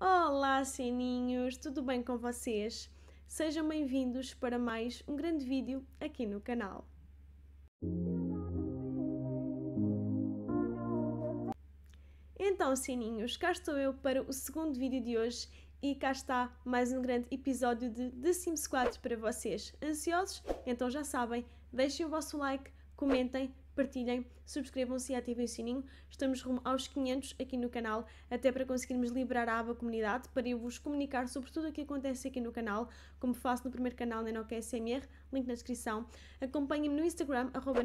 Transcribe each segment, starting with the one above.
Olá, sininhos! Tudo bem com vocês? Sejam bem-vindos para mais um grande vídeo aqui no canal. Então, sininhos, cá estou eu para o segundo vídeo de hoje e cá está mais um grande episódio de The Sims 4 para vocês. Ansiosos? Então já sabem, deixem o vosso like, comentem, partilhem, subscrevam-se e ativem o sininho. Estamos rumo aos 500 aqui no canal, até para conseguirmos liberar a aba comunidade, para eu vos comunicar sobre tudo o que acontece aqui no canal, como faço no primeiro canal Nenoca SMR, link na descrição. Acompanhem-me no Instagram, arroba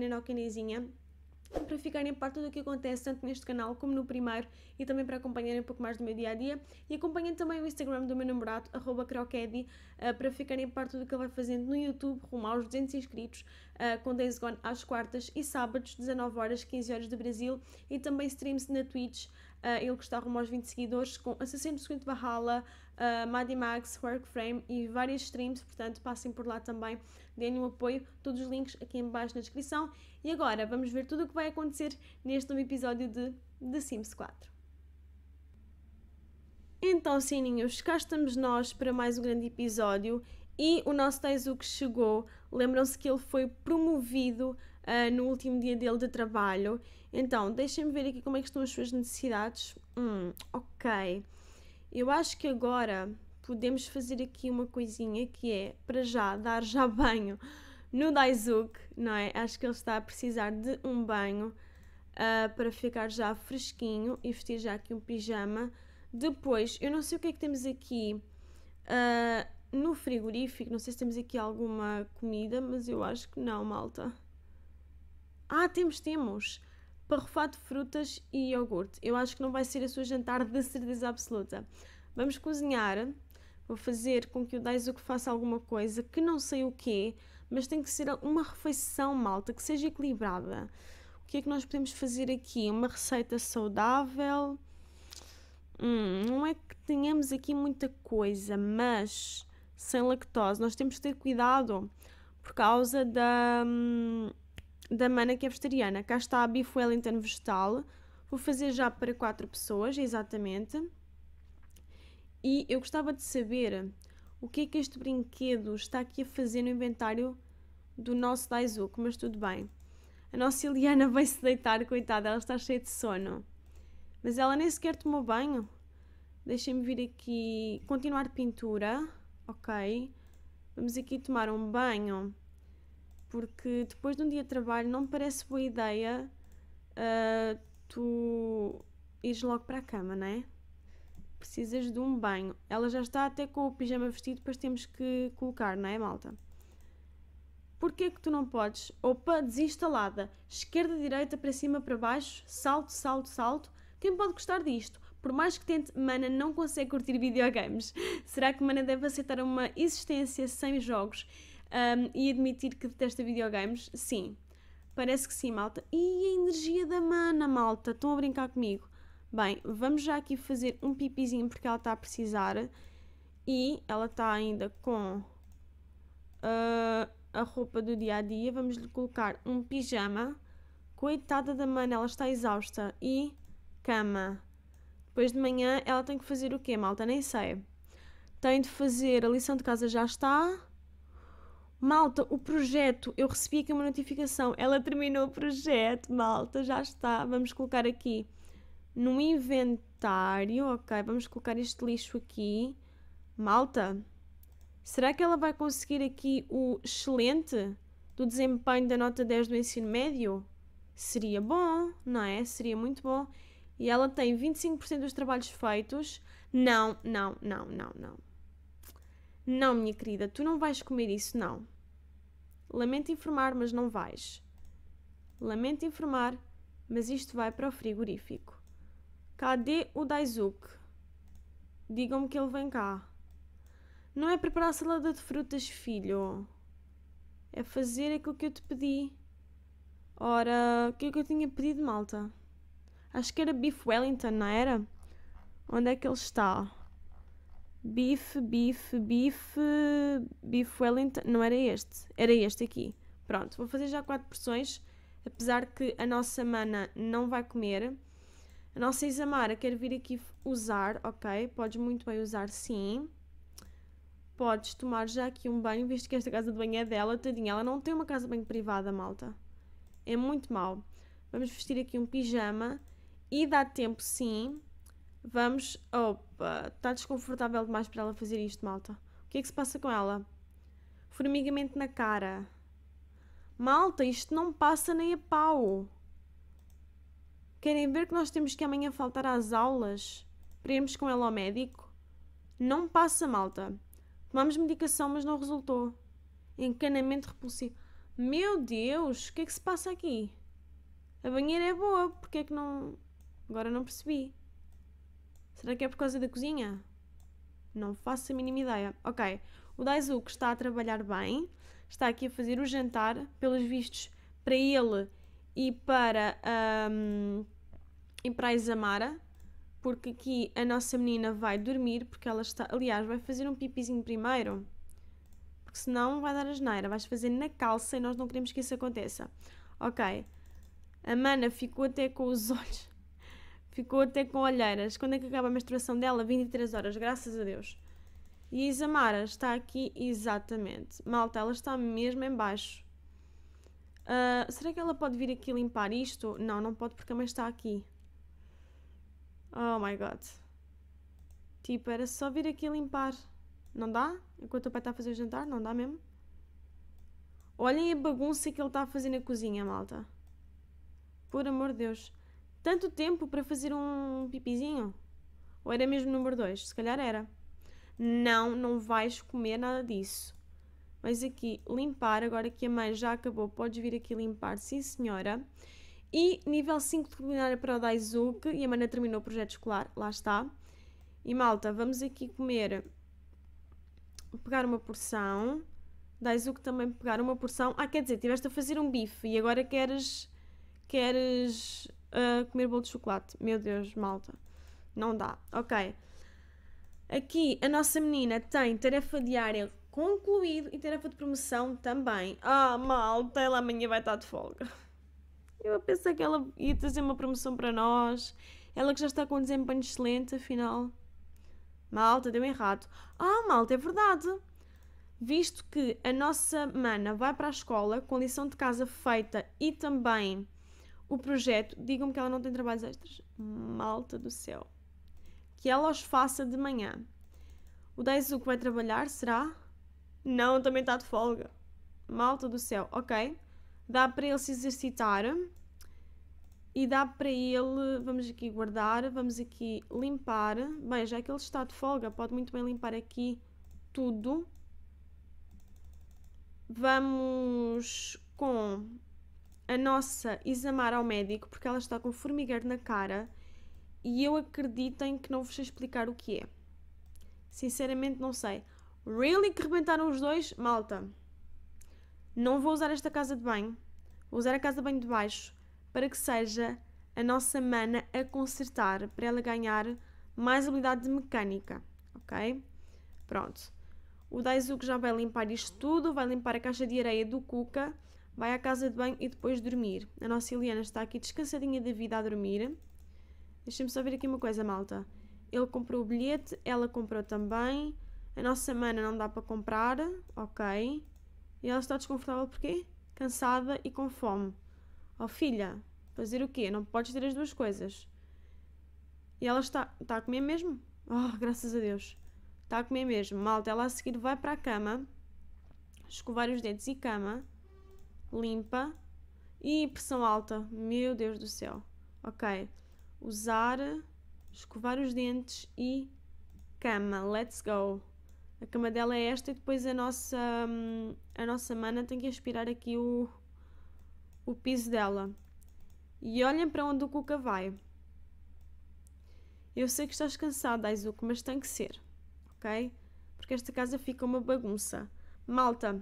para ficarem parte do que acontece tanto neste canal como no primeiro e também para acompanharem um pouco mais do meu dia a dia. E acompanhem também o Instagram do meu namorado, croquedi, eh, para ficarem parte do que ele vai fazendo no YouTube, rumo aos 200 inscritos, eh, com Days Gone às quartas e sábados, 19 horas, 15 horas do Brasil, e também streams na Twitch. Eh, ele que está rumo aos 20 seguidores, com Assassino Seguinte Bahala, uh, Max Workframe e várias streams, portanto passem por lá também, deem um apoio, todos os links aqui em baixo na descrição. E agora vamos ver tudo o que vai acontecer neste novo episódio de The Sims 4. Então, sininhos, cá estamos nós para mais um grande episódio e o nosso Taizuki chegou. Lembram-se que ele foi promovido uh, no último dia dele de trabalho. Então, deixem-me ver aqui como é que estão as suas necessidades. Hum, Ok. Eu acho que agora podemos fazer aqui uma coisinha que é, para já, dar já banho no Daisuke, não é? Acho que ele está a precisar de um banho uh, para ficar já fresquinho e vestir já aqui um pijama. Depois, eu não sei o que é que temos aqui uh, no frigorífico, não sei se temos aqui alguma comida, mas eu acho que não, malta. Ah, temos, temos! parrofado de frutas e iogurte. Eu acho que não vai ser a sua jantar de certeza absoluta. Vamos cozinhar. Vou fazer com que o Daiso que faça alguma coisa, que não sei o quê, mas tem que ser uma refeição malta, que seja equilibrada. O que é que nós podemos fazer aqui? Uma receita saudável. Hum, não é que tenhamos aqui muita coisa, mas sem lactose, nós temos que ter cuidado por causa da. Hum, da mana que é vegetariana. Cá está a Beef Wellington vegetal. Vou fazer já para 4 pessoas, exatamente. E eu gostava de saber o que é que este brinquedo está aqui a fazer no inventário do nosso Daisuke. mas tudo bem. A nossa Eliana vai se deitar, coitada, ela está cheia de sono. Mas ela nem sequer tomou banho. Deixem-me vir aqui continuar pintura, ok? Vamos aqui tomar um banho porque depois de um dia de trabalho não me parece boa ideia uh, tu ires logo para a cama, não é? Precisas de um banho. Ela já está até com o pijama vestido, depois temos que colocar, não é, malta? Porquê que tu não podes? Opa, desinstalada. Esquerda, direita, para cima, para baixo. Salto, salto, salto. Quem pode gostar disto? Por mais que tente, Mana não consegue curtir videogames. Será que Mana deve aceitar uma existência sem jogos? Um, e admitir que detesta videogames, sim. Parece que sim, malta. E a energia da mana, malta. Estão a brincar comigo. Bem, vamos já aqui fazer um pipizinho porque ela está a precisar. E ela está ainda com uh, a roupa do dia a dia. Vamos lhe colocar um pijama. Coitada da mana, ela está exausta. E cama. Depois de manhã ela tem que fazer o quê, malta? Nem sei. Tem de fazer a lição de casa já está Malta, o projeto, eu recebi aqui uma notificação, ela terminou o projeto, malta, já está. Vamos colocar aqui no inventário, ok, vamos colocar este lixo aqui. Malta, será que ela vai conseguir aqui o excelente do desempenho da nota 10 do ensino médio? Seria bom, não é? Seria muito bom. E ela tem 25% dos trabalhos feitos. Não, não, não, não, não. Não, minha querida, tu não vais comer isso, não. Lamento informar, mas não vais. Lamento informar, mas isto vai para o frigorífico. Cadê o Daisuke? Digam-me que ele vem cá. Não é preparar salada de frutas, filho. É fazer aquilo que eu te pedi. Ora, o que é que eu tinha pedido, malta? Acho que era Beef Wellington, não era? Onde é que ele está? Bife, bife, bife, bife Wellington. Não era este, era este aqui. Pronto, vou fazer já quatro porções, apesar que a nossa mana não vai comer. A nossa Isamara quer vir aqui usar, ok? Podes muito bem usar, sim. Podes tomar já aqui um banho, visto que esta casa de banho é dela, tadinha. Ela não tem uma casa de banho privada, malta. É muito mal. Vamos vestir aqui um pijama. E dá tempo, sim, Vamos. Opa, está desconfortável demais para ela fazer isto, malta. O que é que se passa com ela? Formigamento na cara. Malta, isto não passa nem a pau. Querem ver que nós temos que amanhã faltar às aulas? Para irmos com ela ao médico? Não passa, malta. Tomamos medicação, mas não resultou. Encanamento repulsivo. Meu Deus, o que é que se passa aqui? A banheira é boa, porque é que não. Agora não percebi. Será que é por causa da cozinha? Não faço a mínima ideia. Ok, o Daisuke está a trabalhar bem, está aqui a fazer o jantar, pelos vistos, para ele e para, um, e para a Isamara, porque aqui a nossa menina vai dormir, porque ela está, aliás, vai fazer um pipizinho primeiro, porque senão vai dar asneira, vais fazer na calça e nós não queremos que isso aconteça. Ok, a mana ficou até com os olhos Ficou até com olheiras. Quando é que acaba a menstruação dela? 23 horas, graças a Deus. E Isamara está aqui exatamente. Malta, ela está mesmo em baixo. Uh, será que ela pode vir aqui limpar isto? Não, não pode porque a mãe está aqui. Oh my god. Tipo, era só vir aqui limpar. Não dá? Enquanto o pai está a fazer o jantar, não dá mesmo? Olhem a bagunça que ele está a fazer na cozinha, malta. Por amor de Deus tanto tempo para fazer um pipizinho? Ou era mesmo número 2? Se calhar era. Não, não vais comer nada disso. Mas aqui, limpar, agora que a mãe já acabou, podes vir aqui limpar, sim senhora. E nível 5 de culinária para o Daisuke, e a mana terminou o projeto escolar, lá está. E malta, vamos aqui comer, pegar uma porção. Daisuke também pegar uma porção. Ah, quer dizer, tiveste a fazer um bife e agora queres, queres comer bolo de chocolate. Meu Deus, malta. Não dá. Ok. Aqui a nossa menina tem tarefa diária concluído e tarefa de promoção também. Ah, malta, ela amanhã vai estar de folga. Eu pensei que ela ia trazer uma promoção para nós. Ela que já está com um desempenho excelente, afinal. Malta, deu errado. Ah, malta, é verdade. Visto que a nossa mana vai para a escola com lição de casa feita e também o projeto, digam-me que ela não tem trabalhos extras. Malta do céu. Que ela os faça de manhã. O Daisuke vai trabalhar, será? Não, também está de folga. Malta do céu, ok. Dá para ele se exercitar. E dá para ele, vamos aqui guardar, vamos aqui limpar. Bem, já que ele está de folga, pode muito bem limpar aqui tudo. Vamos com a nossa Isamar ao médico porque ela está com formigueiro na cara e eu acredito em que não vos sei explicar o que é. Sinceramente não sei. Really que rebentaram os dois? Malta. Não vou usar esta casa de banho. Vou usar a casa de banho de baixo para que seja a nossa mana a consertar para ela ganhar mais habilidade de mecânica. Ok? Pronto. O Daisuke já vai limpar isto tudo, vai limpar a caixa de areia do Cuca vai à casa de banho e depois dormir. A nossa Eliana está aqui descansadinha da vida a dormir. deixem me só ver aqui uma coisa, malta. Ele comprou o bilhete, ela comprou também. A nossa mana não dá para comprar, ok. E ela está desconfortável porquê? Cansada e com fome. Oh filha, fazer o quê? Não podes ter as duas coisas. E ela está, está a comer mesmo? Oh, graças a Deus. Está a comer mesmo. Malta, ela a seguir vai para a cama, escovar os dentes e cama limpa e pressão alta. Meu Deus do céu. Ok. Usar, escovar os dentes e cama. Let's go. A cama dela é esta e depois a nossa, hum, a nossa mana tem que aspirar aqui o, o piso dela. E olhem para onde o Cuca vai. Eu sei que estás cansada, Aizuko, mas tem que ser, ok? Porque esta casa fica uma bagunça. Malta,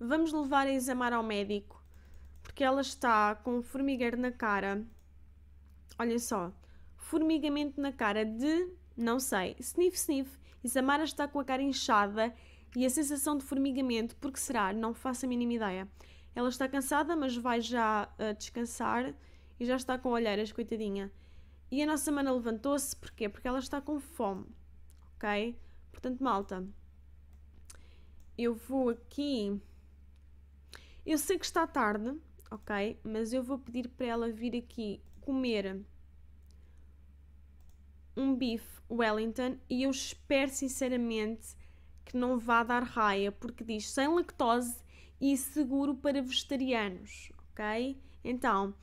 Vamos levar a Isamar ao médico, porque ela está com um formigueiro na cara. Olha só, formigamento na cara de, não sei, sniff, sniff. Isamara está com a cara inchada e a sensação de formigamento, porque será? Não faço a mínima ideia. Ela está cansada, mas vai já uh, descansar e já está com olheiras, coitadinha. E a nossa mana levantou-se, porquê? Porque ela está com fome, ok? Portanto, malta, eu vou aqui eu sei que está tarde, ok? Mas eu vou pedir para ela vir aqui comer um bife Wellington e eu espero sinceramente que não vá dar raia, porque diz sem lactose e seguro para vegetarianos, ok? Então,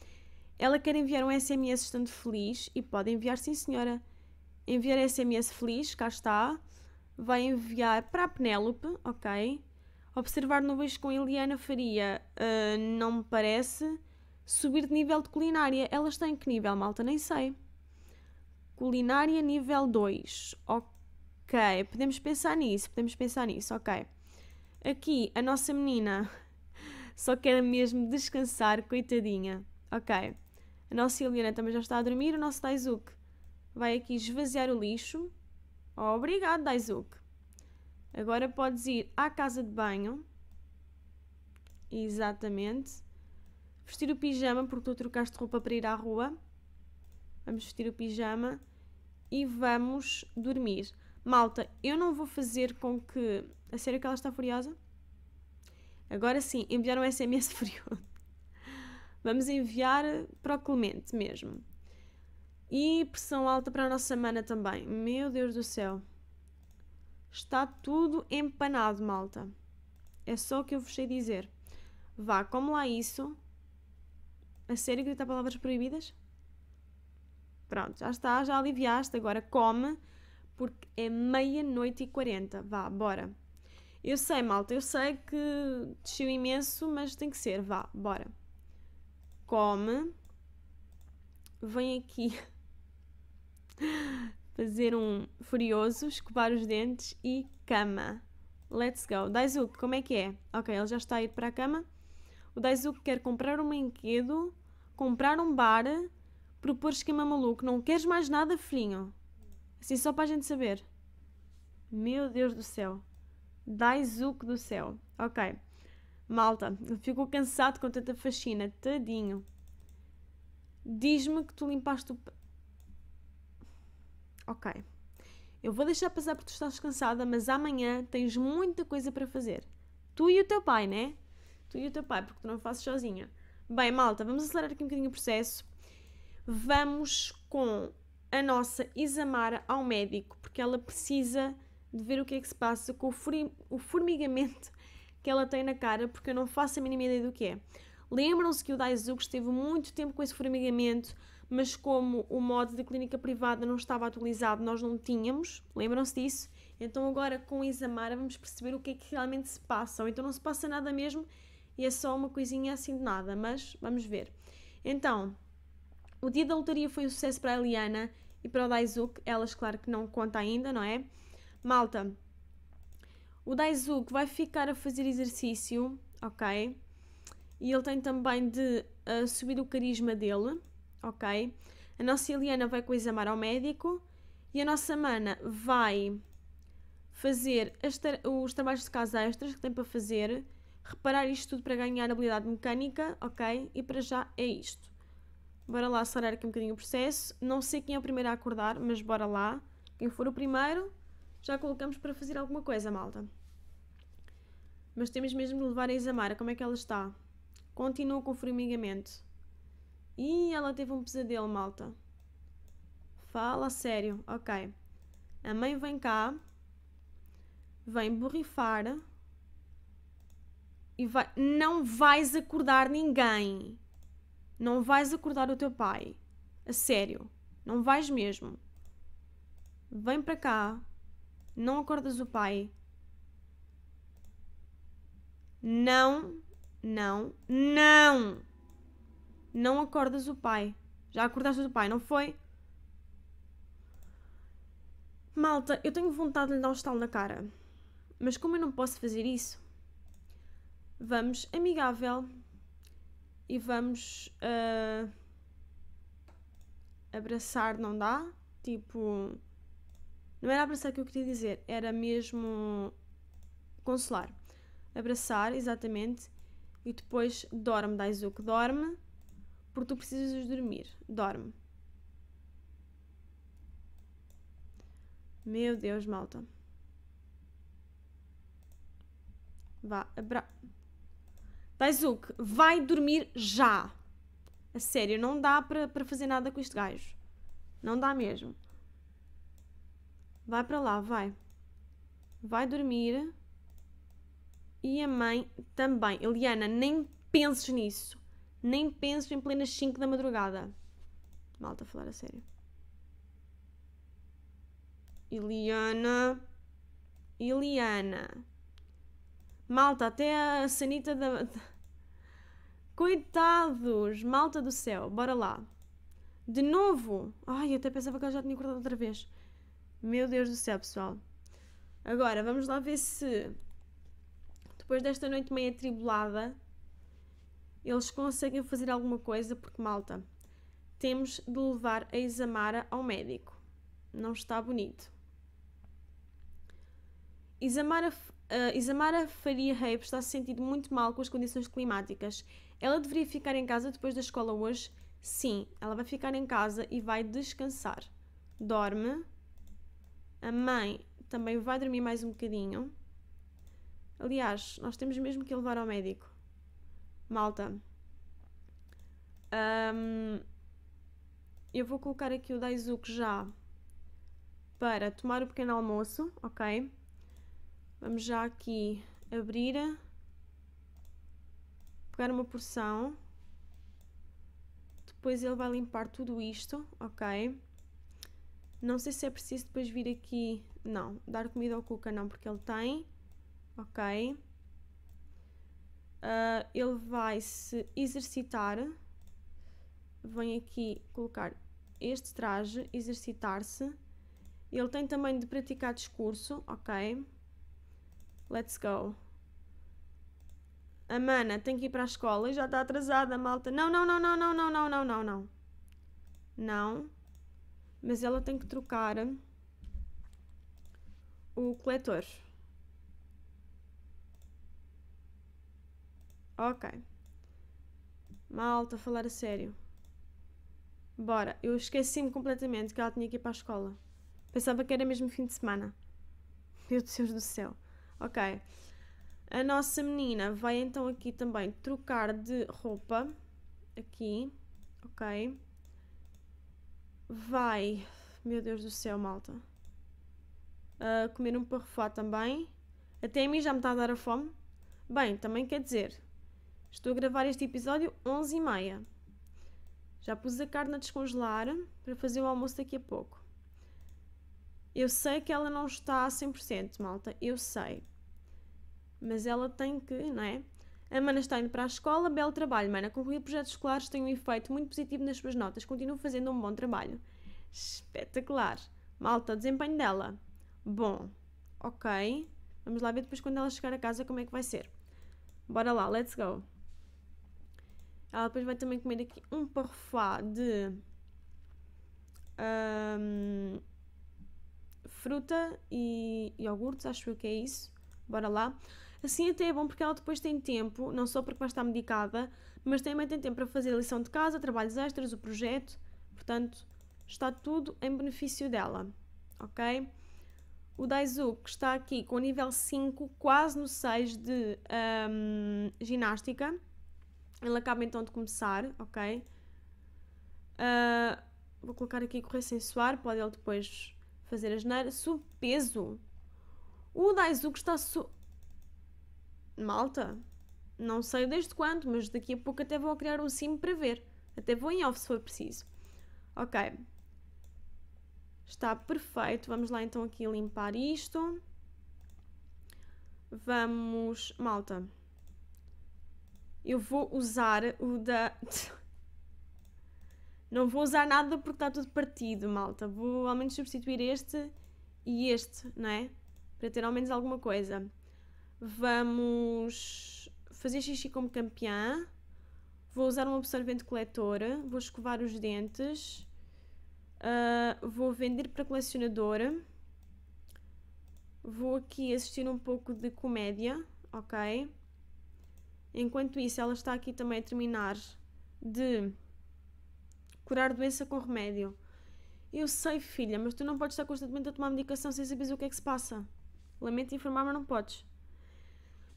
ela quer enviar um SMS estando feliz e pode enviar, sim senhora. Enviar SMS feliz, cá está. Vai enviar para a Penélope, ok? Observar nuvens com Eliana Faria uh, não me parece. Subir de nível de culinária. Elas têm que nível, malta? Nem sei. Culinária nível 2. Ok, podemos pensar nisso, podemos pensar nisso, ok. Aqui, a nossa menina só quer mesmo descansar, coitadinha. Ok. A nossa Eliana também já está a dormir, o nosso Daizuk vai aqui esvaziar o lixo. Oh, obrigado, Daizuk. Agora podes ir à casa de banho. Exatamente. Vestir o pijama, porque tu trocaste roupa para ir à rua. Vamos vestir o pijama e vamos dormir. Malta, eu não vou fazer com que. A sério que ela está furiosa? Agora sim, enviar um SMS furioso. Vamos enviar para o Clemente mesmo. E pressão alta para a nossa mana também. Meu Deus do céu. Está tudo empanado, malta. É só o que eu vos sei dizer. Vá, como lá isso. A sério gritar palavras proibidas? Pronto, já está, já aliviaste. Agora come, porque é meia-noite e quarenta. Vá, bora. Eu sei, malta, eu sei que desceu imenso, mas tem que ser. Vá, bora. Come. Vem aqui. fazer um furioso, escovar os dentes e cama. Let's go. Daisuke, como é que é? Ok, ele já está a ir para a cama. O Daisuke quer comprar um brinquedo, comprar um bar, propor esquema maluco. Não queres mais nada, filhinho? Assim, só para a gente saber. Meu Deus do céu. Daisuke do céu. Ok. Malta, ficou cansado com tanta faxina. Tadinho. Diz-me que tu limpaste o ok, eu vou deixar passar porque tu estás cansada, mas amanhã tens muita coisa para fazer. Tu e o teu pai, né? Tu e o teu pai, porque tu não fazes sozinha. Bem, malta, vamos acelerar aqui um bocadinho o processo. Vamos com a nossa Isamara ao médico, porque ela precisa de ver o que é que se passa com o formigamento que ela tem na cara, porque eu não faço a mínima ideia do que é. Lembram-se que o Daisuke esteve muito tempo com esse formigamento, mas como o modo de clínica privada não estava atualizado, nós não tínhamos, lembram-se disso? Então agora com a Isamara vamos perceber o que é que realmente se passa, ou então não se passa nada mesmo e é só uma coisinha assim de nada, mas vamos ver. Então, o dia da lotaria foi um sucesso para a Eliana e para o Daisuke, elas claro que não conta ainda, não é? Malta, o Daisuke vai ficar a fazer exercício, ok? E ele tem também de uh, subir o carisma dele, ok? A nossa Eliana vai com o Isamar ao médico e a nossa Mana vai fazer tra os trabalhos de casa extras que tem para fazer, reparar isto tudo para ganhar habilidade mecânica, ok? E para já é isto. Bora lá acelerar aqui um bocadinho o processo. Não sei quem é o primeiro a acordar, mas bora lá. Quem for o primeiro, já colocamos para fazer alguma coisa, malta. Mas temos mesmo de levar a Isamara. Como é que ela está? Continua com o formigamento. Ih, ela teve um pesadelo, malta. Fala sério. Ok. A mãe vem cá. Vem borrifar. E vai... Não vais acordar ninguém. Não vais acordar o teu pai. A sério. Não vais mesmo. Vem para cá. Não acordas o pai. Não. Não. Não. Não acordas o pai. Já acordaste o pai, não foi? Malta, eu tenho vontade de lhe dar um estalo na cara. Mas como eu não posso fazer isso, vamos amigável e vamos uh, abraçar, não dá? Tipo, não era abraçar que eu queria dizer, era mesmo consolar. Abraçar, exatamente, e depois dorme, que dorme porque tu precisas dormir. Dorme. Meu Deus, malta. Vá, abra... Daisuke, vai dormir já. A sério, não dá para fazer nada com este gajo. Não dá mesmo. Vai para lá, vai. Vai dormir. E a mãe também. Eliana, nem penses nisso. Nem penso em plenas 5 da madrugada. Malta, a falar a sério. Iliana. Iliana. Malta, até a sanita da. Coitados! Malta do céu, bora lá. De novo! Ai, eu até pensava que ela já tinha cortado outra vez. Meu Deus do céu, pessoal. Agora, vamos lá ver se depois desta noite meio atribulada eles conseguem fazer alguma coisa porque, malta, temos de levar a Isamara ao médico. Não está bonito. Isamara, uh, eh, Isamara Faria Rape está se sentindo muito mal com as condições climáticas. Ela deveria ficar em casa depois da escola hoje? Sim, ela vai ficar em casa e vai descansar. Dorme. A mãe também vai dormir mais um bocadinho. Aliás, nós temos mesmo que levar ao médico. Malta. Um, eu vou colocar aqui o Daisuke já para tomar o pequeno almoço, ok? Vamos já aqui abrir, pegar uma porção. Depois ele vai limpar tudo isto, ok? Não sei se é preciso depois vir aqui, não, dar comida ao Cuca não, porque ele tem, ok? uh, ele vai se exercitar. Vem aqui colocar este traje, exercitar-se. Ele tem também de praticar discurso, ok? Let's go. A mana tem que ir para a escola e já está atrasada, malta. Não, não, não, não, não, não, não, não, não, não. Não. Mas ela tem que trocar o coletor. Ok. Malta, falar a sério. Bora, eu esqueci-me completamente que ela tinha que ir para a escola. Pensava que era mesmo fim de semana. Meu Deus do céu. Ok. A nossa menina vai então aqui também trocar de roupa. Aqui. Ok. Vai. Meu Deus do céu, malta. Uh, comer um parrofá também. Até a mim já me está a dar a fome. Bem, também quer dizer, Estou a gravar este episódio 11 h 30 Já pus a carne a descongelar para fazer o almoço daqui a pouco. Eu sei que ela não está a 100%, malta. Eu sei. Mas ela tem que, não é? A Mana está indo para a escola. Belo trabalho, Mana. Concluir projetos escolares tem um efeito muito positivo nas suas notas. Continua fazendo um bom trabalho. Espetacular. Malta, desempenho dela. Bom. Ok. Vamos lá ver depois quando ela chegar a casa como é que vai ser. Bora lá, let's go. Ela depois vai também comer aqui um parfá de um, fruta e iogurtes, acho que é isso. Bora lá. Assim até é bom porque ela depois tem tempo, não só porque vai estar medicada, mas também tem tempo para fazer a lição de casa, trabalhos extras, o projeto. Portanto, está tudo em benefício dela, ok? O Daizu, que está aqui com o nível 5, quase no 6 de um, ginástica, ele acaba então de começar, ok? Uh, vou colocar aqui correr suar, pode ele depois fazer a geneira. Subpeso. O Daisuke está su... Malta, não sei desde quando, mas daqui a pouco até vou criar um sim para ver. Até vou em off se for preciso. Ok. Está perfeito. Vamos lá então aqui limpar isto. Vamos... Malta. Eu vou usar o da... Não vou usar nada porque está tudo partido, malta. Vou ao menos substituir este e este, não é? Para ter ao menos alguma coisa. Vamos fazer xixi como campeã. Vou usar um absorvente coletora. Vou escovar os dentes. Uh, vou vender para colecionadora. Vou aqui assistir um pouco de comédia, ok? Enquanto isso, ela está aqui também a terminar de curar doença com remédio. Eu sei, filha, mas tu não podes estar constantemente a tomar medicação sem saber o que é que se passa. Lamento informar, mas não podes.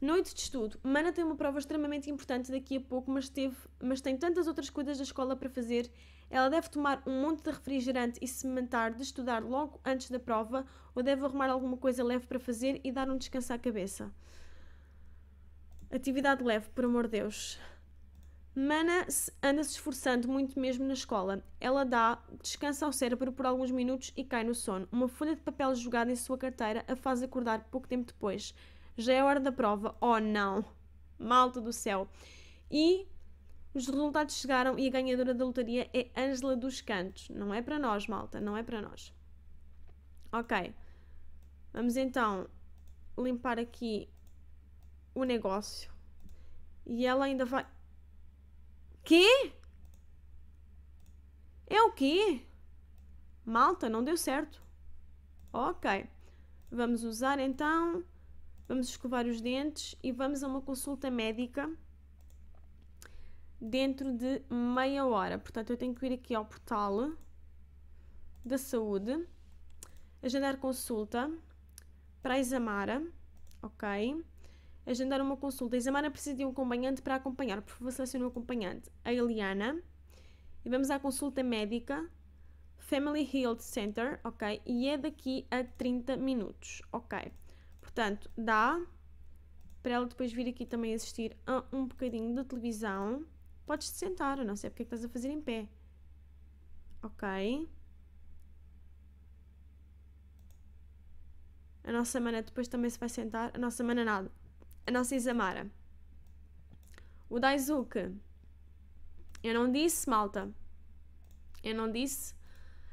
Noite de estudo. Mana tem uma prova extremamente importante daqui a pouco, mas, teve, mas tem tantas outras coisas da escola para fazer. Ela deve tomar um monte de refrigerante e se manter de estudar logo antes da prova, ou deve arrumar alguma coisa leve para fazer e dar um descanso à cabeça. Atividade leve, por amor de Deus. Mana anda se esforçando muito mesmo na escola. Ela dá, descansa ao cérebro por alguns minutos e cai no sono. Uma folha de papel jogada em sua carteira a faz acordar pouco tempo depois. Já é hora da prova. Oh não! Malta do céu! E os resultados chegaram e a ganhadora da lotaria é Ângela dos Cantos. Não é para nós, malta, não é para nós. Ok. Vamos então limpar aqui o negócio. E ela ainda vai. Que? É o que? Malta, não deu certo. Ok. Vamos usar então. Vamos escovar os dentes e vamos a uma consulta médica dentro de meia hora. Portanto, eu tenho que ir aqui ao portal da saúde, agendar consulta para a Isamara, ok? agendar uma consulta. A Isamara precisa de um acompanhante para acompanhar. Por favor, selecione um acompanhante. A Eliana. E vamos à consulta médica. Family Health Center, ok? E é daqui a 30 minutos, ok? Portanto, dá para ela depois vir aqui também assistir a um bocadinho de televisão. Podes-te sentar, eu não sei porque é que estás a fazer em pé. Ok? A nossa mana depois também se vai sentar. A nossa mana nada a nossa Isamara. O Daisuke. Eu não disse, malta. Eu não disse.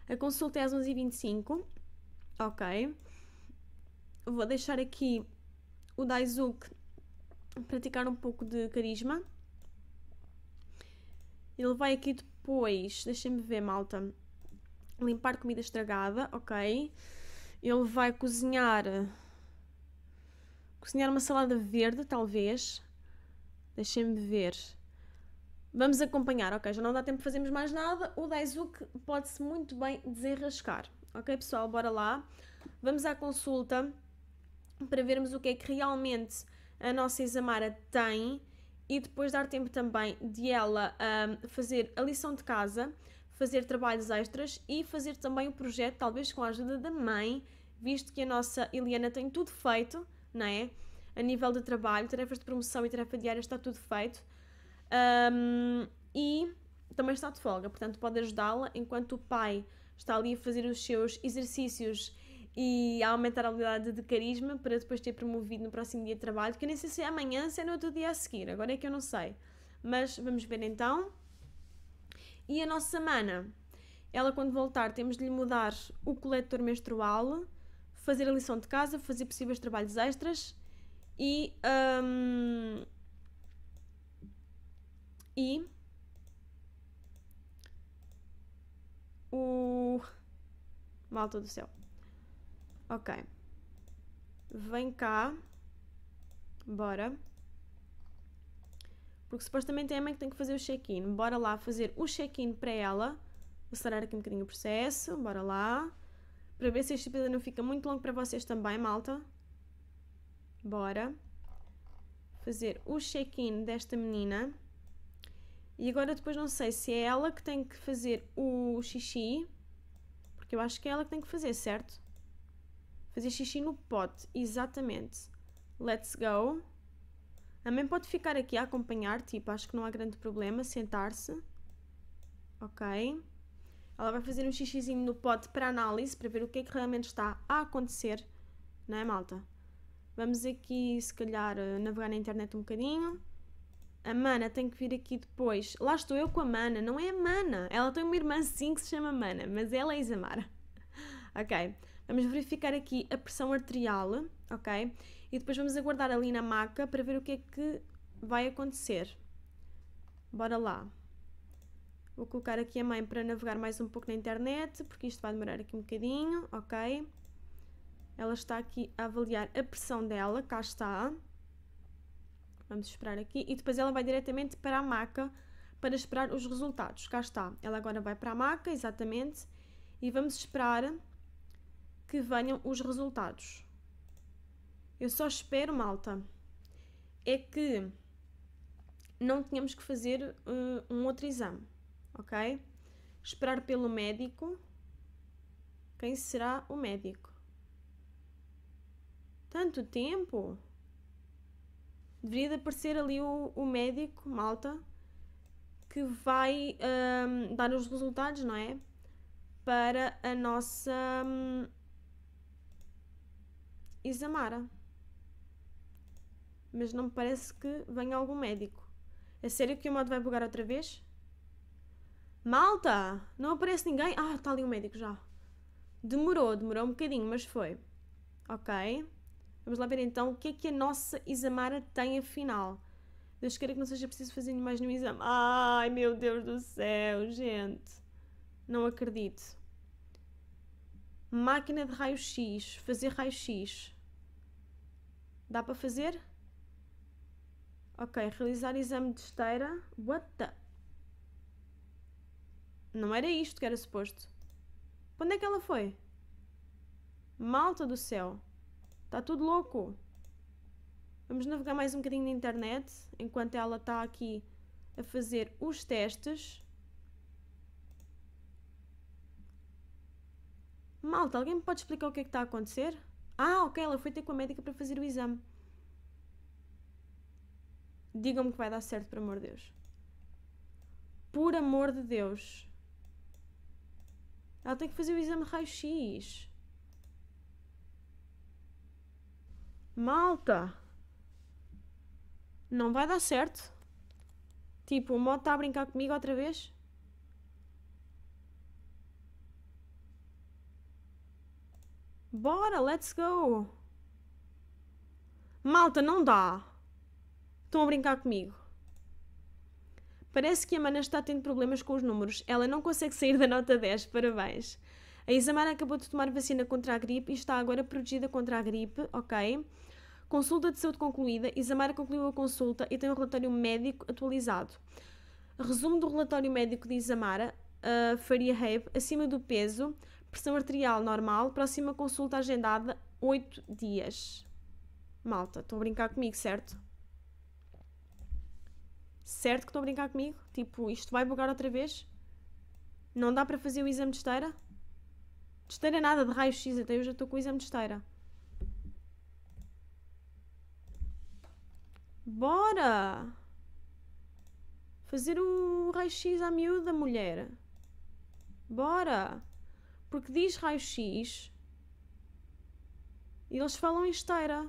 A consulta é às 11h25. Ok. Vou deixar aqui o Daisuke praticar um pouco de carisma. Ele vai aqui depois. Deixem-me ver, malta. Limpar comida estragada, ok. Ele vai cozinhar cozinhar uma salada verde, talvez. Deixem-me ver. Vamos acompanhar, ok? Já não dá tempo de fazermos mais nada. O Daisuke pode-se muito bem desenrascar. Ok, pessoal? Bora lá. Vamos à consulta para vermos o que é que realmente a nossa Isamara tem e depois dar tempo também de ela um, fazer a lição de casa, fazer trabalhos extras e fazer também o projeto, talvez com a ajuda da mãe, visto que a nossa Eliana tem tudo feito não é? A nível de trabalho, tarefas de promoção e tarefa diária está tudo feito. Um, e também está de folga, portanto pode ajudá-la enquanto o pai está ali a fazer os seus exercícios e a aumentar a habilidade de carisma para depois ter promovido no próximo dia de trabalho, que nem sei se é amanhã, se é no outro dia a seguir, agora é que eu não sei. Mas vamos ver então. E a nossa mana? Ela, quando voltar, temos de lhe mudar o coletor menstrual fazer a lição de casa, fazer possíveis trabalhos extras e. Um, e. O. Malta do céu. Ok. Vem cá. Bora. Porque supostamente é a mãe que tem que fazer o check-in. Bora lá fazer o check-in para ela. Vou Acelerar aqui um bocadinho o processo. Bora lá para ver se este episódio não fica muito longo para vocês também, malta. Bora fazer o check-in desta menina. E agora depois não sei se é ela que tem que fazer o xixi, porque eu acho que é ela que tem que fazer, certo? Fazer xixi no pote, exatamente. Let's go. A mãe pode ficar aqui a acompanhar, tipo, acho que não há grande problema, sentar-se. Ok. Ela vai fazer um xixizinho no pote para análise, para ver o que é que realmente está a acontecer, não é, malta? Vamos aqui, se calhar, eh, navegar na internet um bocadinho. A Mana tem que vir aqui depois. Lá estou eu com a Mana, não é a Mana. Ela tem uma irmã sim que se chama Mana, mas ela é Isamara. ok, vamos verificar aqui a pressão arterial, ok? E depois vamos aguardar ali na maca para ver o que é que vai acontecer. Bora lá. Vou colocar aqui a mãe para navegar mais um pouco na internet, porque isto vai demorar aqui um bocadinho, ok? Ela está aqui a avaliar a pressão dela, cá está. Vamos esperar aqui e depois ela vai diretamente para a maca para esperar os resultados, cá está. Ela agora vai para a maca, exatamente, e vamos esperar que venham os resultados. Eu só espero, malta, é que não tínhamos que fazer uh, um outro exame ok? Esperar pelo médico. Quem será o médico? Tanto tempo! Deveria de aparecer ali o, o médico, malta, que vai um, dar os resultados, não é? Para a nossa um, Isamara. Mas não me parece que venha algum médico. É sério que o modo vai bugar outra vez? Malta, não aparece ninguém. Ah, está ali um médico já. Demorou, demorou um bocadinho, mas foi. Ok. Vamos lá ver então o que é que a nossa Isamara tem afinal. Deus queira que não seja preciso fazer mais nenhum exame. Ai, meu Deus do céu, gente. Não acredito. Máquina de raio-x. Fazer raio-x. Dá para fazer? Ok, realizar exame de esteira. What the... Não era isto que era suposto. Para onde é que ela foi? Malta do céu. Está tudo louco. Vamos navegar mais um bocadinho na internet enquanto ela está aqui a fazer os testes. Malta, alguém me pode explicar o que é que está a acontecer? Ah, ok, ela foi ter com a médica para fazer o exame. Digam-me que vai dar certo, por amor de Deus. Por amor de Deus. Ela tem que fazer o exame raio-x. Malta! Não vai dar certo. Tipo, o modo está a brincar comigo outra vez? Bora, let's go! Malta, não dá! Estão a brincar comigo. Parece que a Mana está tendo problemas com os números. Ela não consegue sair da nota 10. Parabéns. A Isamara acabou de tomar vacina contra a gripe e está agora protegida contra a gripe, ok? Consulta de saúde concluída. Isamara concluiu a consulta e tem o um relatório médico atualizado. Resumo do relatório médico de Isamara. Uh, faria rave acima do peso, pressão arterial normal, próxima consulta agendada 8 dias. Malta, estão a brincar comigo, certo? certo que estão a brincar comigo? Tipo, isto vai bugar outra vez? Não dá para fazer o exame de esteira? De esteira nada, de raio-x, até eu já estou com o exame de esteira. Bora! Fazer o raio-x à miúda, mulher. Bora! Porque diz raio-x e eles falam em esteira.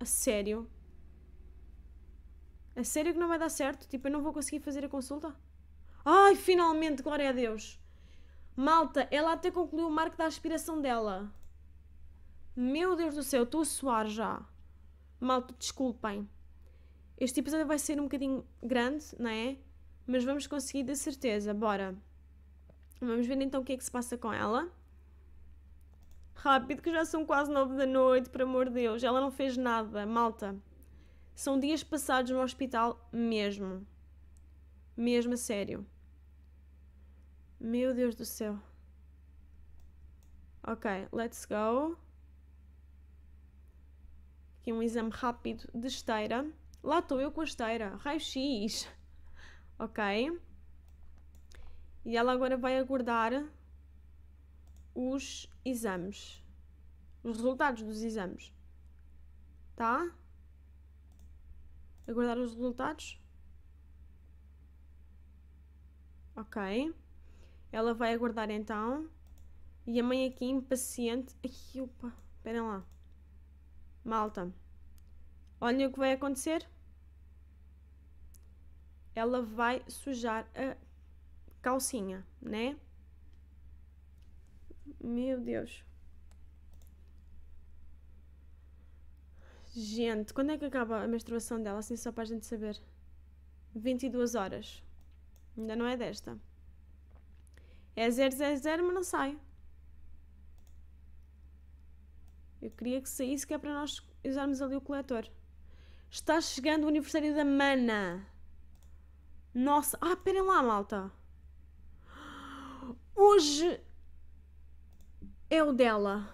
A sério? A sério que não vai dar certo? Tipo, eu não vou conseguir fazer a consulta? Ai, finalmente, glória a Deus! Malta, ela até concluiu o marco da aspiração dela. Meu Deus do céu, estou a suar já. Malta, desculpem. Este episódio vai ser um bocadinho grande, não é? Mas vamos conseguir de certeza, bora. Vamos ver então o que é que se passa com ela. Rápido, que já são quase nove da noite, por amor de Deus. Ela não fez nada, malta. São dias passados no hospital mesmo. Mesmo a sério. Meu Deus do céu. Ok, let's go. Aqui um exame rápido de esteira. Lá estou eu com a esteira. Raio-X. Ok. E ela agora vai aguardar os exames. Os resultados dos exames. Tá? Aguardar os resultados. Ok. Ela vai aguardar então. E a mãe aqui impaciente. Ai, opa, esperem lá. Malta. Olhem o que vai acontecer. Ela vai sujar a calcinha, né? Meu Deus. Gente, quando é que acaba a menstruação dela? Assim só para a gente saber. 22 horas. Ainda não é desta. É 000, mas não sai. Eu queria que saísse, que é para nós usarmos ali o coletor. Está chegando o aniversário da mana. Nossa. Ah, esperem lá, malta. Hoje é o dela.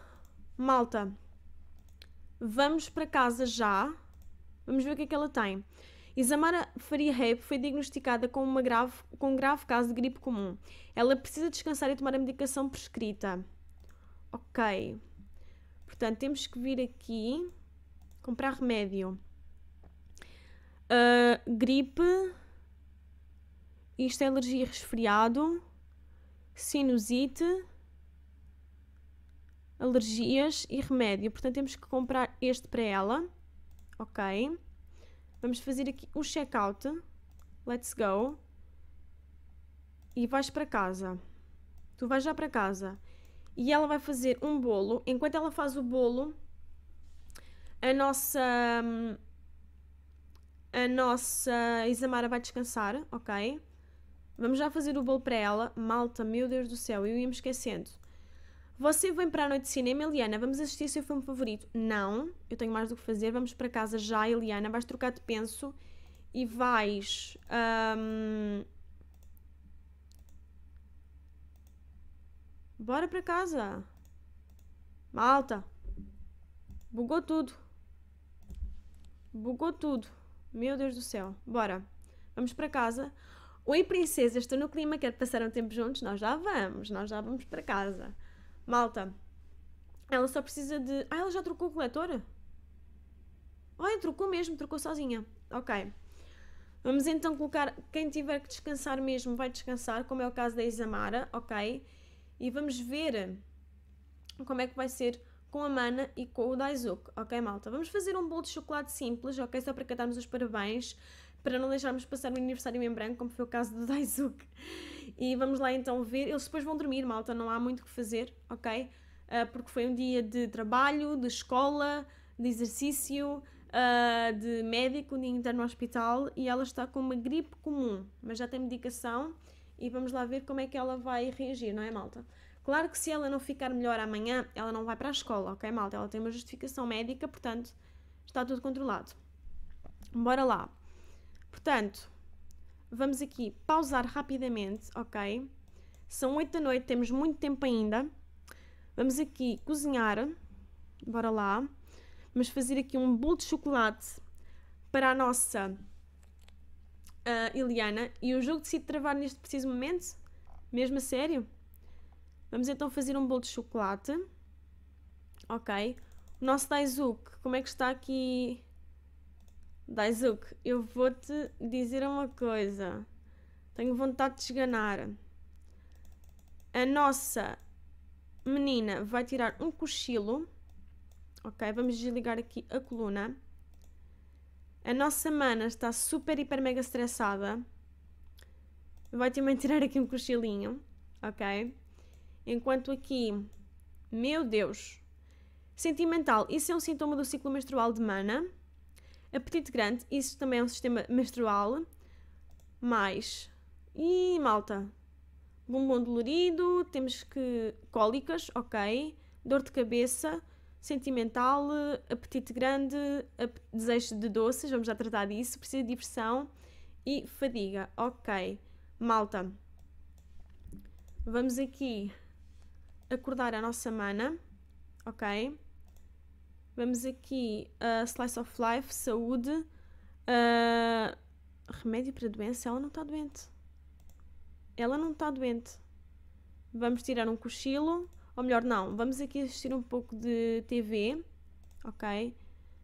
Malta. Vamos para casa já. Vamos ver o que é que ela tem. Isamara Faria Reb foi diagnosticada com, uma grave, com um grave caso de gripe comum. Ela precisa descansar e tomar a medicação prescrita. Ok. Portanto, temos que vir aqui comprar remédio. Uh, gripe. Isto é alergia resfriado. Sinusite alergias e remédio. Portanto, temos que comprar este para ela. Ok. Vamos fazer aqui o check-out. Let's go. E vais para casa. Tu vais já para casa. E ela vai fazer um bolo. Enquanto ela faz o bolo, a nossa... A nossa Isamara vai descansar, ok? Vamos já fazer o bolo para ela. Malta, meu Deus do céu, eu ia me esquecendo. Você vem para a noite de cinema, Eliana, vamos assistir seu filme favorito. Não, eu tenho mais do que fazer, vamos para casa já, Eliana, vais trocar de penso e vais. Um... Bora para casa. Malta. Bugou tudo. Bugou tudo. Meu Deus do céu. Bora. Vamos para casa. Oi, princesa, estou no clima, quero passar um tempo juntos. Nós já vamos, nós já vamos para casa. Malta, ela só precisa de. Ah, ela já trocou o coletor? Olha, trocou mesmo, trocou sozinha. Ok. Vamos então colocar quem tiver que descansar mesmo, vai descansar, como é o caso da Isamara, ok? E vamos ver como é que vai ser com a Mana e com o Daisuke, ok, malta? Vamos fazer um bolo de chocolate simples, ok? Só para cantarmos os parabéns para não deixarmos passar o aniversário em branco, como foi o caso do Daisuke. E vamos lá então ver. Eles depois vão dormir, malta, não há muito o que fazer, ok? Uh, porque foi um dia de trabalho, de escola, de exercício, uh, de médico, de interno no hospital e ela está com uma gripe comum, mas já tem medicação e vamos lá ver como é que ela vai reagir, não é, malta? Claro que se ela não ficar melhor amanhã, ela não vai para a escola, ok, malta? Ela tem uma justificação médica, portanto, está tudo controlado. Bora lá. Portanto, vamos aqui pausar rapidamente, ok? São 8 da noite, temos muito tempo ainda. Vamos aqui cozinhar. Bora lá. Vamos fazer aqui um bolo de chocolate para a nossa uh, ah, Eliana. E o jogo decide travar neste preciso momento? Mesmo a sério? Vamos então fazer um bolo de chocolate. Ok. O nosso Daisuke, como é que está aqui Daisuke, eu vou-te dizer uma coisa. Tenho vontade de esganar. A nossa menina vai tirar um cochilo. Ok, vamos desligar aqui a coluna. A nossa mana está super, hiper, mega estressada. Vai também tirar aqui um cochilinho. Ok? Enquanto aqui... Meu Deus! Sentimental. Isso é um sintoma do ciclo menstrual de mana. Apetite grande, isso também é um sistema menstrual. Mais. E malta. Bumbum dolorido, temos que. cólicas, ok. Dor de cabeça, sentimental, apetite grande, ap desejo de doces, vamos já tratar disso. Precisa de diversão e fadiga, ok. Malta. Vamos aqui acordar a nossa mana, ok? Vamos aqui a uh, Slice of Life, saúde, uh, remédio para doença. Ela não está doente. Ela não está doente. Vamos tirar um cochilo. Ou melhor, não. Vamos aqui assistir um pouco de TV. Ok?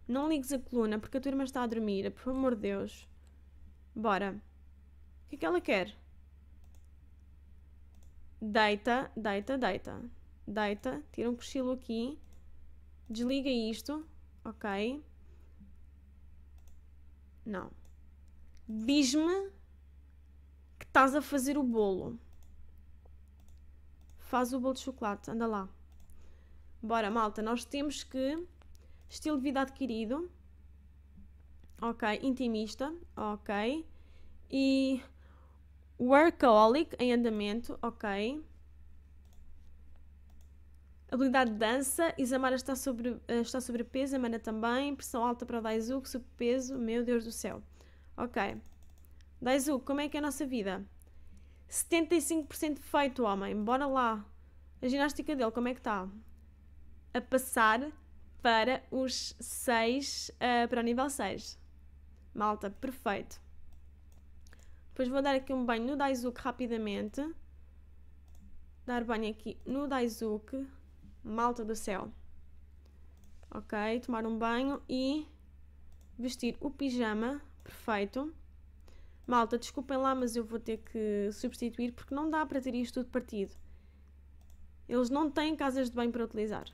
Não ligues a coluna porque a tua irmã está a dormir. Por amor de Deus. Bora. O que é que ela quer? Deita, deita, deita. Deita. Tira um cochilo aqui. Desliga isto, ok? Não. Diz-me que estás a fazer o bolo. Faz o bolo de chocolate, anda lá. Bora, malta, nós temos que... Estilo de vida adquirido. Ok, intimista. Ok. E workaholic em andamento, ok. Habilidade de dança, Isamara está, sobre, uh, está sobrepeso, Amanda também, pressão alta para o Daisuke, sobrepeso, meu Deus do céu. Ok. Daisuke, como é que é a nossa vida? 75% feito, homem, bora lá. A ginástica dele, como é que está? A passar para os 6, uh, eh, para o nível 6. Malta, perfeito. Depois vou dar aqui um banho no Daisuke rapidamente. Dar banho aqui no Daisuke. Malta do céu. Ok, tomar um banho e vestir o pijama, perfeito. Malta, desculpem lá, mas eu vou ter que substituir porque não dá para ter isto tudo partido. Eles não têm casas de banho para utilizar.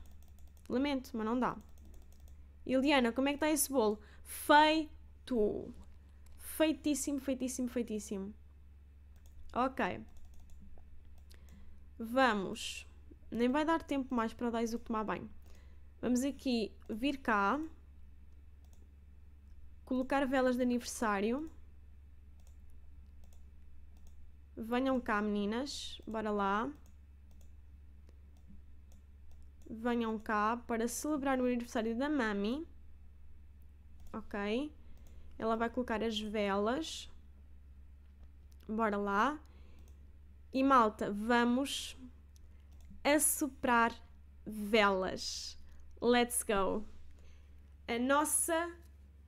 Lamento, mas não dá. Eliana, como é que está esse bolo? Feito! Feitíssimo, feitíssimo, feitíssimo. Ok. Vamos nem vai dar tempo mais para dares o tomar banho. Vamos aqui vir cá, colocar velas de aniversário. Venham cá, meninas, bora lá. Venham cá para celebrar o aniversário da mami. Ok. Ela vai colocar as velas. Bora lá. E malta, vamos a soprar velas. Let's go! A nossa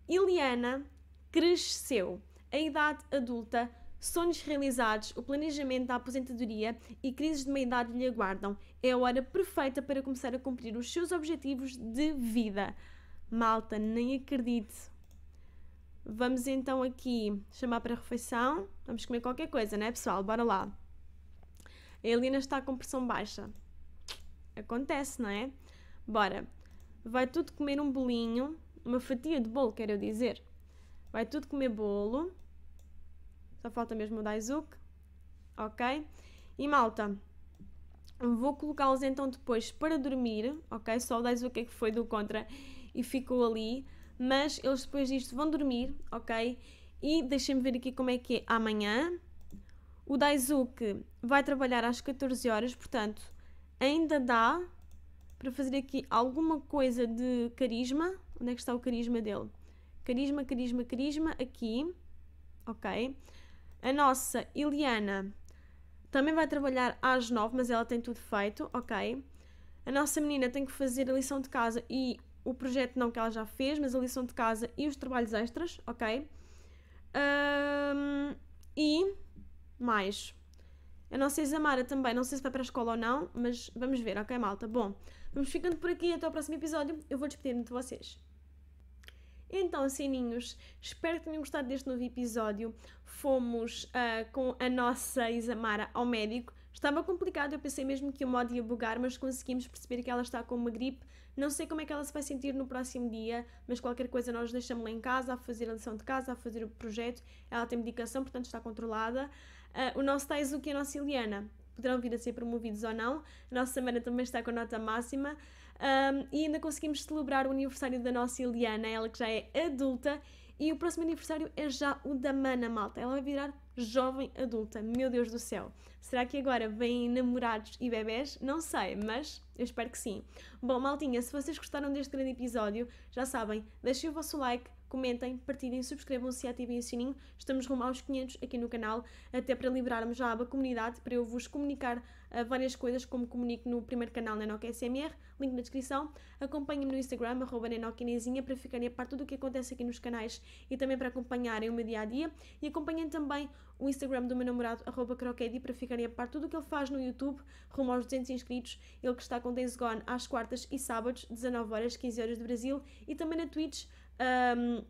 Iliana cresceu. A idade adulta, sonhos realizados, o planejamento da aposentadoria e crises de meia-idade lhe aguardam. É a hora perfeita para começar a cumprir os seus objetivos de vida. Malta, nem acredito. Vamos então aqui chamar para a refeição. Vamos comer qualquer coisa, né, pessoal? Bora lá. A Helena está com pressão baixa acontece, não é? Bora, vai tudo comer um bolinho, uma fatia de bolo, quero dizer. Vai tudo comer bolo. Só falta mesmo o Daisuke. Ok? E malta, vou colocá-los então depois para dormir, ok? Só o Daisuke é que foi do contra e ficou ali. Mas eles depois disto vão dormir, ok? E deixem-me ver aqui como é que é amanhã. O Daisuke vai trabalhar às 14 horas, portanto, Ainda dá para fazer aqui alguma coisa de carisma. Onde é que está o carisma dele? Carisma, carisma, carisma, aqui. Ok. A nossa Iliana também vai trabalhar às nove, mas ela tem tudo feito, ok. A nossa menina tem que fazer a lição de casa e o projeto não que ela já fez, mas a lição de casa e os trabalhos extras, ok. Um, e mais. Eu não sei se a Mara também, não sei se vai para a escola ou não, mas vamos ver, ok, malta? Bom, vamos ficando por aqui até o próximo episódio. Eu vou despedir-me de vocês. Então, sininhos, espero que tenham gostado deste novo episódio. Fomos uh, com a nossa Isamara ao médico. Estava complicado, eu pensei mesmo que o modo ia bugar, mas conseguimos perceber que ela está com uma gripe. Não sei como é que ela se vai sentir no próximo dia, mas qualquer coisa nós deixamos la em casa, a fazer a lição de casa, a fazer o projeto. Ela tem medicação, portanto está controlada uh, o nosso Taizuki e a nossa Iliana. Poderão vir a ser promovidos ou não. A nossa Samara também está com a nota máxima. Um, e ainda conseguimos celebrar o aniversário da nossa Iliana, ela que já é adulta. E o próximo aniversário é já o da Mana Malta. Ela vai virar jovem adulta. Meu Deus do céu. Será que agora vêm namorados e bebés? Não sei, mas eu espero que sim. Bom, maltinha, se vocês gostaram deste grande episódio, já sabem, deixem o vosso like, comentem, partilhem, subscrevam-se e ativem o sininho. Estamos rumo aos 500 aqui no canal, até para liberarmos já a comunidade, para eu vos comunicar uh, várias coisas, como comunico no primeiro canal Nanoc SMR, link na descrição. Acompanhem-me no Instagram, arroba para ficarem a par tudo o que acontece aqui nos canais e também para acompanharem o meu dia-a-dia. -dia. E acompanhem também o Instagram do meu namorado, arroba croquedi, para ficarem a par tudo o que ele faz no YouTube, rumo aos 200 inscritos. Ele que está com Days Gone às quartas e sábados, 19 horas, 15 horas do Brasil, e também na Twitch, um,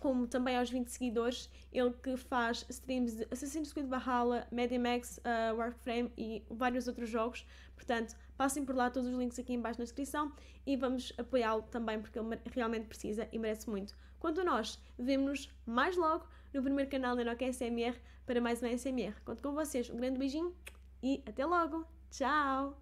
como também aos 20 seguidores, ele que faz streams de Assassin's Creed Valhalla, Mad Max, uh, ah, Warframe e vários outros jogos. Portanto, passem por lá todos os links aqui embaixo na descrição e vamos apoiá-lo também porque ele realmente precisa e merece muito. Quanto a nós, vemos nos mais logo no primeiro canal da Nokia SMR para mais uma SMR. Conto com vocês, um grande beijinho e até logo! Tchau!